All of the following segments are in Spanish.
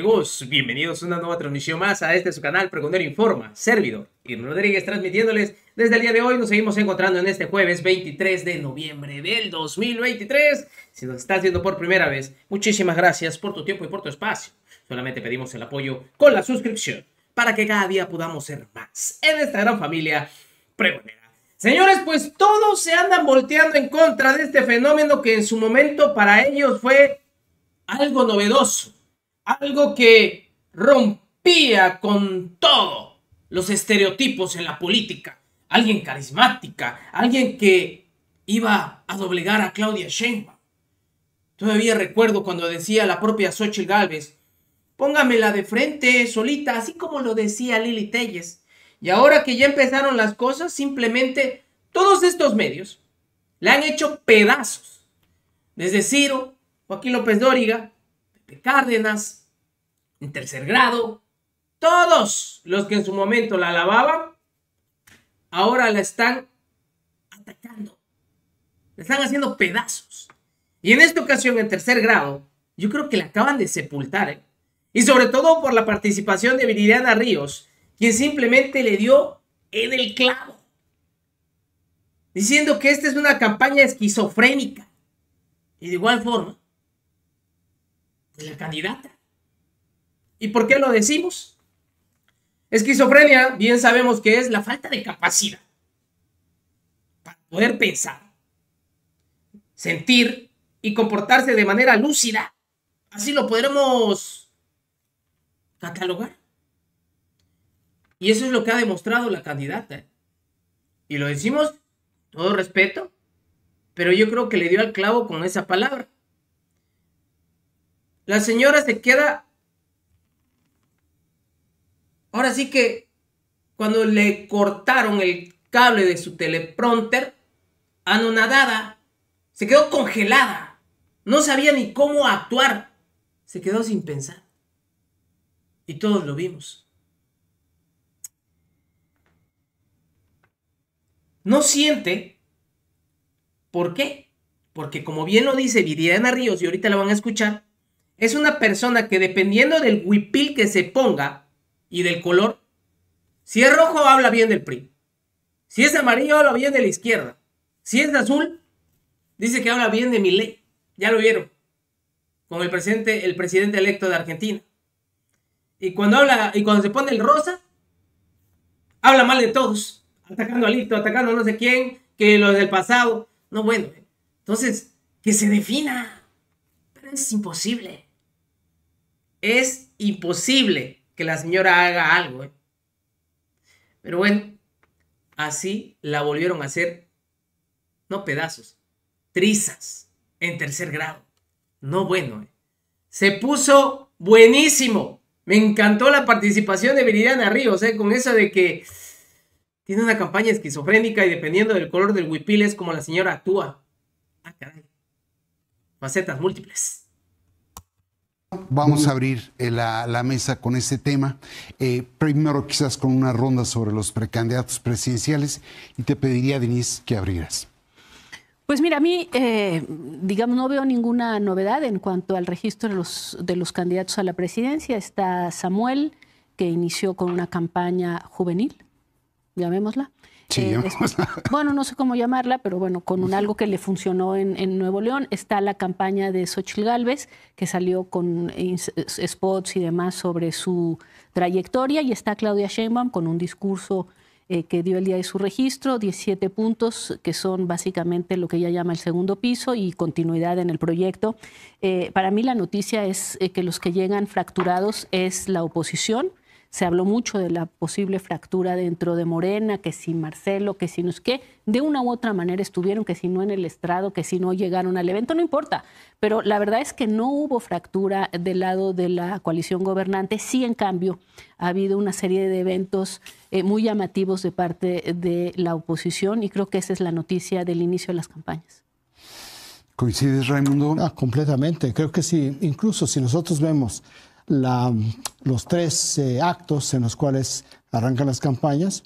amigos, bienvenidos a una nueva transmisión más a este su canal Pregonero Informa, servidor y Rodríguez transmitiéndoles desde el día de hoy. Nos seguimos encontrando en este jueves 23 de noviembre del 2023. Si nos estás viendo por primera vez, muchísimas gracias por tu tiempo y por tu espacio. Solamente pedimos el apoyo con la suscripción para que cada día podamos ser más en esta gran familia pregonera. Señores, pues todos se andan volteando en contra de este fenómeno que en su momento para ellos fue algo novedoso algo que rompía con todos los estereotipos en la política. Alguien carismática, alguien que iba a doblegar a Claudia Sheinbaum. Todavía recuerdo cuando decía la propia Xochitl Galvez, póngamela de frente, solita, así como lo decía Lili Telles. Y ahora que ya empezaron las cosas, simplemente todos estos medios la han hecho pedazos. Desde Ciro, Joaquín López Dóriga, Pepe Cárdenas, en tercer grado, todos los que en su momento la alababan, ahora la están atacando. La están haciendo pedazos. Y en esta ocasión, en tercer grado, yo creo que la acaban de sepultar. ¿eh? Y sobre todo por la participación de Viridiana Ríos, quien simplemente le dio en el clavo. Diciendo que esta es una campaña esquizofrénica. Y de igual forma, de la candidata. ¿Y por qué lo decimos? Esquizofrenia, bien sabemos que es la falta de capacidad para poder pensar, sentir y comportarse de manera lúcida. Así lo podremos catalogar. Y eso es lo que ha demostrado la candidata. Y lo decimos todo respeto, pero yo creo que le dio al clavo con esa palabra. La señora se queda Ahora sí que cuando le cortaron el cable de su teleprompter, anonadada, se quedó congelada. No sabía ni cómo actuar. Se quedó sin pensar. Y todos lo vimos. No siente. ¿Por qué? Porque como bien lo dice Viviana Ríos, y ahorita la van a escuchar, es una persona que dependiendo del huipil que se ponga, y del color. Si es rojo, habla bien del PRI. Si es amarillo, habla bien de la izquierda. Si es azul, dice que habla bien de mi ley. Ya lo vieron. Con el presidente, el presidente electo de Argentina. Y cuando habla, y cuando se pone el rosa, habla mal de todos. Atacando a Lito, atacando a no sé quién, que los del pasado. No, bueno. Entonces, que se defina. Pero es imposible. Es imposible que la señora haga algo. Eh. Pero bueno, así la volvieron a hacer, no pedazos, trizas en tercer grado. No bueno. Eh. Se puso buenísimo. Me encantó la participación de Viridiana Ríos, ¿eh? con eso de que tiene una campaña esquizofrénica y dependiendo del color del huipil es como la señora actúa. Ah, caray. Facetas múltiples. Vamos a abrir eh, la, mesa con este tema. Eh, primero, quizás con una ronda sobre los precandidatos presidenciales. Y te pediría, Denise, que abrieras. Pues mira, a mí, eh, digamos, no veo ninguna novedad en cuanto al registro de los, de los candidatos a la presidencia. Está Samuel, que inició con una campaña juvenil, llamémosla. Eh, bueno, no sé cómo llamarla, pero bueno, con un, algo que le funcionó en, Nuevo León. Está la campaña de Xochitl Galvez, que salió con spots y demás sobre su trayectoria. Y está Claudia Sheinbaum con un discurso eh, que dio el día de su registro, 17 puntos, que son básicamente lo que ella llama el segundo piso y continuidad en el proyecto. Eh, para mí la noticia es que los que llegan fracturados es la oposición se habló mucho de la posible fractura dentro de Morena, que si Marcelo, que si no es de una u otra manera estuvieron, que si no en el estrado, que si no llegaron al evento, no importa. Pero la verdad es que no hubo fractura del lado de la coalición gobernante. Sí, en cambio, ha habido una serie de eventos eh, muy llamativos de parte de la oposición y creo que esa es la noticia del inicio de las campañas. ¿Coincides, Raimundo? Ah, completamente. Creo que sí. Incluso si nosotros vemos los tres eh, actos en los cuales arrancan las campañas.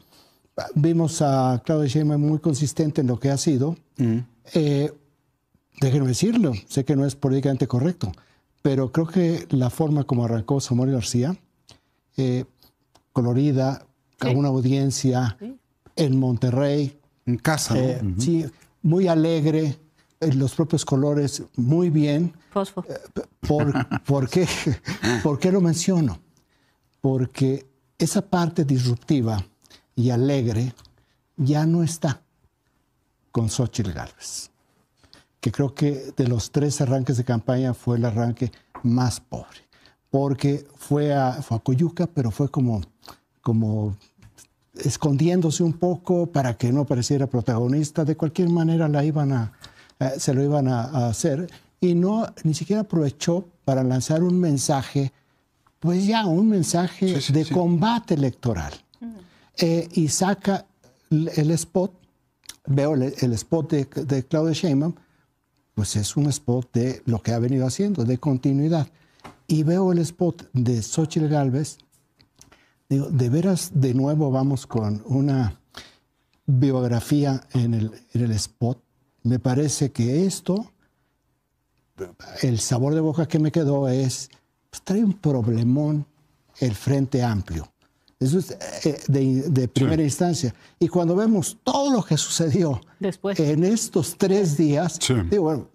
Vimos a Claudia Sheinbaum muy consistente en lo que ha sido. Mm. Eh, déjenme decirlo, sé que no es políticamente correcto, pero creo que la forma como arrancó Samuel García, eh, colorida, con una audiencia en Monterrey. En casa. Sí, muy alegre, los propios colores muy bien. Eh, ¿Por, por, qué, ¿Por qué lo menciono? Porque esa parte disruptiva y alegre ya no está con Xochitl Gálvez, que creo que de los tres arranques de campaña fue el arranque más pobre, porque fue a, fue Coyuca, pero fue como, como escondiéndose un poco para que no pareciera protagonista. De cualquier manera la iban a, eh, se lo iban a, hacer, y no ni siquiera aprovechó para lanzar un mensaje, pues ya un mensaje de combate electoral. Eh, y saca el, spot, veo el, spot de, Claudia pues es un spot de lo que ha venido haciendo, de continuidad. Y veo el spot de Xochitl Galvez, digo, de veras de nuevo vamos con una biografía en el, en el spot me parece que esto, el sabor de boca que me quedó es, pues, trae un problemón el Frente Amplio. Eso es eh, de, primera instancia. Y cuando vemos todo lo que sucedió en estos tres días, bueno,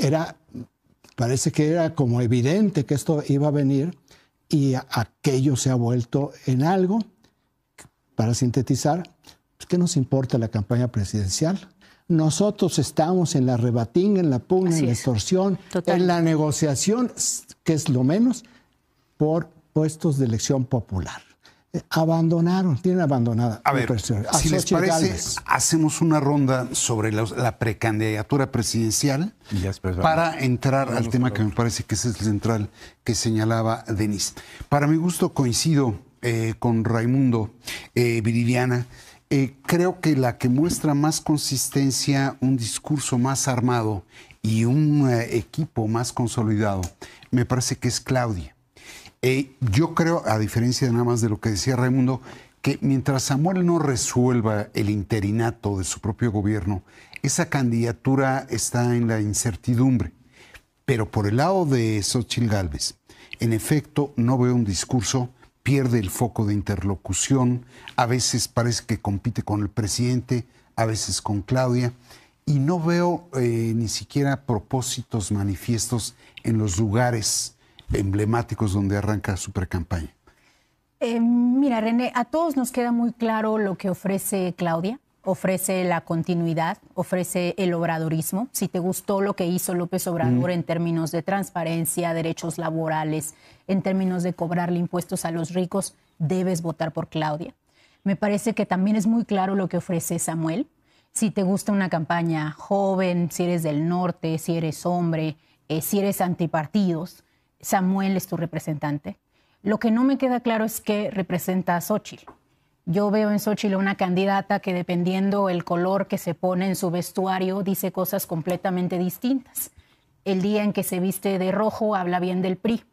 era, parece que era como evidente que esto iba a venir y aquello se ha vuelto en algo, para sintetizar, pues, ¿qué nos importa la campaña presidencial? nosotros estamos en la rebatinga, en la pugna, en la extorsión, en la negociación, que es lo menos, por puestos de elección popular. Eh, abandonaron, tienen abandonada. A ver, si les parece, hacemos una ronda sobre la, precandidatura presidencial para entrar al tema que me parece que es el central que señalaba Denis. Para mi gusto coincido eh, con Raimundo eh, Viridiana eh, creo que la que muestra más consistencia, un discurso más armado y un eh, equipo más consolidado, me parece que es Claudia. Eh, yo creo, a diferencia de nada más de lo que decía Raimundo, que mientras Samuel no resuelva el interinato de su propio gobierno, esa candidatura está en la incertidumbre. Pero por el lado de Xochitl Gálvez, en efecto, no veo un discurso pierde el foco de interlocución, a veces parece que compite con el presidente, a veces con Claudia, y no veo eh, ni siquiera propósitos manifiestos en los lugares emblemáticos donde arranca su precampaña. Eh, mira, René, a todos nos queda muy claro lo que ofrece Claudia ofrece la continuidad, ofrece el obradorismo. Si te gustó lo que hizo López Obrador mm. en términos de transparencia, derechos laborales, en términos de cobrarle impuestos a los ricos, debes votar por Claudia. Me parece que también es muy claro lo que ofrece Samuel. Si te gusta una campaña joven, si eres del norte, si eres hombre, eh, si eres antipartidos, Samuel es tu representante. Lo que no me queda claro es que representa a Xochitl. Yo veo en Xochitl una candidata que dependiendo el color que se pone en su vestuario dice cosas completamente distintas. El día en que se viste de rojo habla bien del PRI.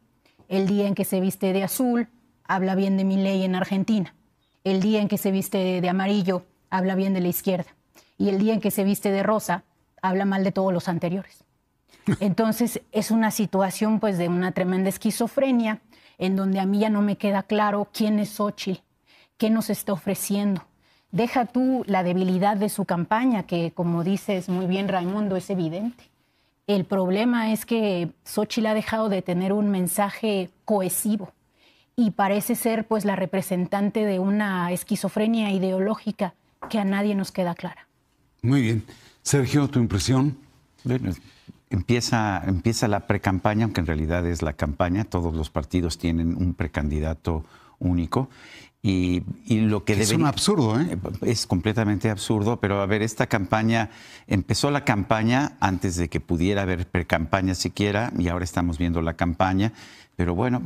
El día en que se viste de azul habla bien de mi ley en Argentina. El día en que se viste de amarillo habla bien de la izquierda. Y el día en que se viste de rosa habla mal de todos los anteriores. Entonces es una situación pues de una tremenda esquizofrenia en donde a mí ya no me queda claro quién es Xochitl qué nos está ofreciendo. Deja tú la debilidad de su campaña, que como dices muy bien Raimundo, es evidente. El problema es que Xochitl ha dejado de tener un mensaje cohesivo y parece ser pues la representante de una esquizofrenia ideológica que a nadie nos queda clara. Muy bien. Sergio, ¿tu impresión? empieza, empieza la precampaña, aunque en realidad es la campaña, todos los partidos tienen un precandidato único y, lo que, es un absurdo, ¿eh? Eh, Es completamente absurdo, pero a ver, esta campaña, empezó la campaña antes de que pudiera haber pre-campaña siquiera, y ahora estamos viendo la campaña. Pero bueno,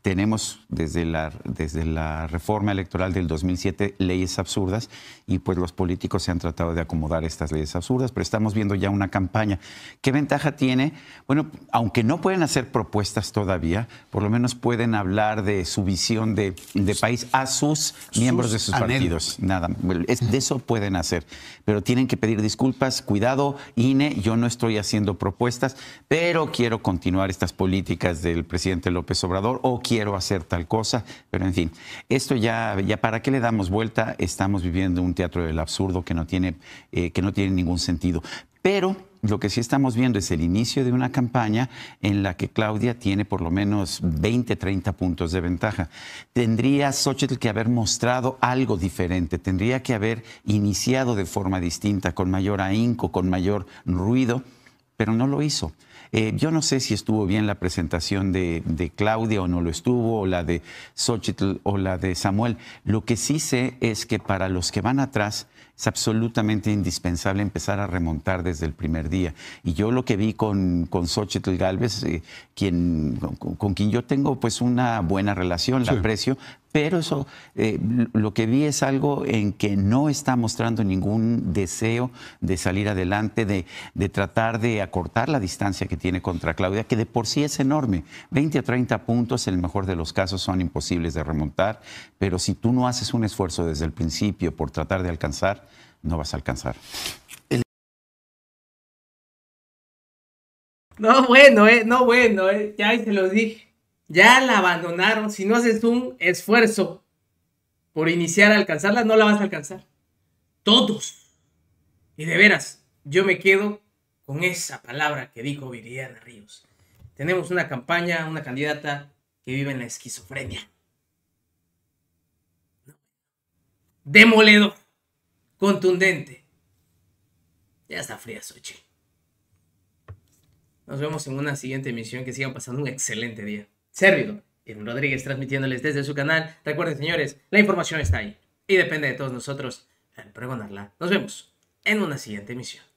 tenemos desde la, desde la reforma electoral del 2007 leyes absurdas y pues los políticos se han tratado de acomodar estas leyes absurdas, pero estamos viendo ya una campaña. ¿Qué ventaja tiene? Bueno, aunque no pueden hacer propuestas todavía, por lo menos pueden hablar de su visión de, país a sus, miembros de sus partidos. Nada, de eso pueden hacer, pero tienen que pedir disculpas, cuidado, INE, yo no estoy haciendo propuestas, pero quiero continuar estas políticas del presidente López Obrador o quiero hacer tal cosa, pero en fin, esto ya, ya para qué le damos vuelta, estamos viviendo un teatro del absurdo que no tiene, eh, que no tiene ningún sentido. Pero lo que sí estamos viendo es el inicio de una campaña en la que Claudia tiene por lo menos 20, 30 puntos de ventaja. Tendría Xochitl que haber mostrado algo diferente, tendría que haber iniciado de forma distinta, con mayor ahínco, con mayor ruido pero no lo hizo. Eh, yo no sé si estuvo bien la presentación de, Claudia o no lo estuvo, o la de Xochitl o la de Samuel. Lo que sí sé es que para los que van atrás es absolutamente indispensable empezar a remontar desde el primer día. Y yo lo que vi con, con Xochitl Galvez, eh, quien, con, quien yo tengo pues una buena relación, la aprecio, pero eso eh, lo que vi es algo en que no está mostrando ningún deseo de salir adelante, de, tratar de acortar la distancia que tiene contra Claudia, que de por sí es enorme. 20 a 30 puntos, en el mejor de los casos, son imposibles de remontar, pero si tú no haces un esfuerzo desde el principio por tratar de alcanzar, no vas a alcanzar. No, bueno, eh, no, bueno, eh, ya se lo dije. Ya la abandonaron. Si no haces un esfuerzo por iniciar a alcanzarla, no la vas a alcanzar. Todos. Y de veras, yo me quedo con esa palabra que dijo Viridiana Ríos. Tenemos una campaña, una candidata que vive en la esquizofrenia. Demoledor, contundente. Ya está fría, Sochi. Nos vemos en una siguiente emisión. Que sigan pasando un excelente día. Servido, Edwin Rodríguez, transmitiéndoles desde su canal. Recuerden, señores, la información está ahí y depende de todos nosotros pregonarla. Nos vemos en una siguiente emisión.